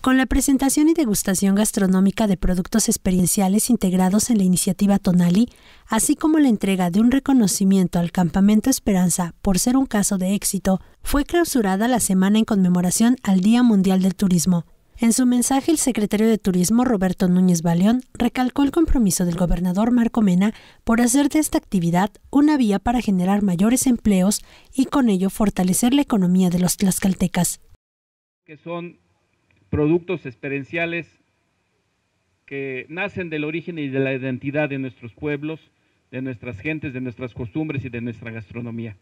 con la presentación y degustación gastronómica de productos experienciales integrados en la iniciativa Tonali, así como la entrega de un reconocimiento al Campamento Esperanza por ser un caso de éxito, fue clausurada la semana en conmemoración al Día Mundial del Turismo. En su mensaje, el secretario de Turismo Roberto Núñez Baleón recalcó el compromiso del gobernador Marco Mena por hacer de esta actividad una vía para generar mayores empleos y con ello fortalecer la economía de los tlaxcaltecas productos experienciales que nacen del origen y de la identidad de nuestros pueblos, de nuestras gentes, de nuestras costumbres y de nuestra gastronomía.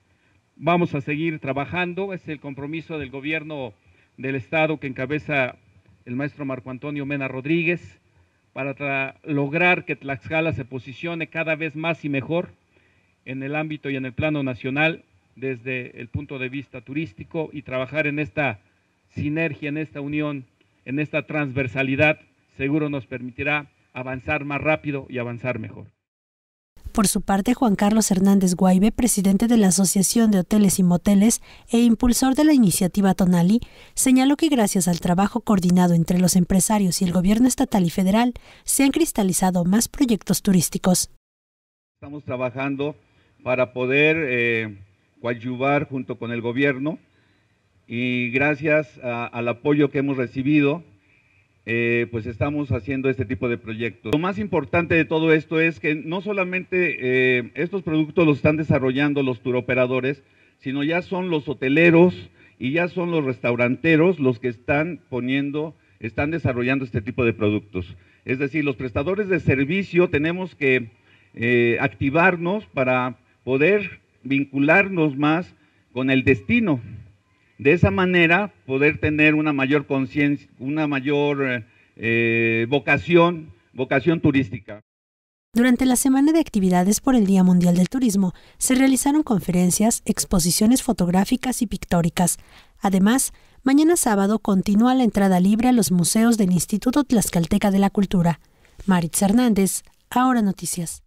Vamos a seguir trabajando, es el compromiso del gobierno del Estado que encabeza el maestro Marco Antonio Mena Rodríguez para lograr que Tlaxcala se posicione cada vez más y mejor en el ámbito y en el plano nacional desde el punto de vista turístico y trabajar en esta sinergia, en esta unión en esta transversalidad seguro nos permitirá avanzar más rápido y avanzar mejor. Por su parte, Juan Carlos Hernández Guaybe, presidente de la Asociación de Hoteles y Moteles e impulsor de la iniciativa Tonali, señaló que gracias al trabajo coordinado entre los empresarios y el gobierno estatal y federal, se han cristalizado más proyectos turísticos. Estamos trabajando para poder eh, coadyuvar junto con el gobierno y gracias al apoyo que hemos recibido, eh, pues estamos haciendo este tipo de proyectos. Lo más importante de todo esto es que no solamente eh, estos productos los están desarrollando los turoperadores, sino ya son los hoteleros y ya son los restauranteros los que están poniendo, están desarrollando este tipo de productos. Es decir, los prestadores de servicio tenemos que eh, activarnos para poder vincularnos más con el destino, de esa manera poder tener una mayor conciencia, una mayor eh, eh, vocación, vocación turística. Durante la semana de actividades por el Día Mundial del Turismo, se realizaron conferencias, exposiciones fotográficas y pictóricas. Además, mañana sábado continúa la entrada libre a los museos del Instituto Tlaxcalteca de la Cultura. Maritz Hernández, Ahora Noticias.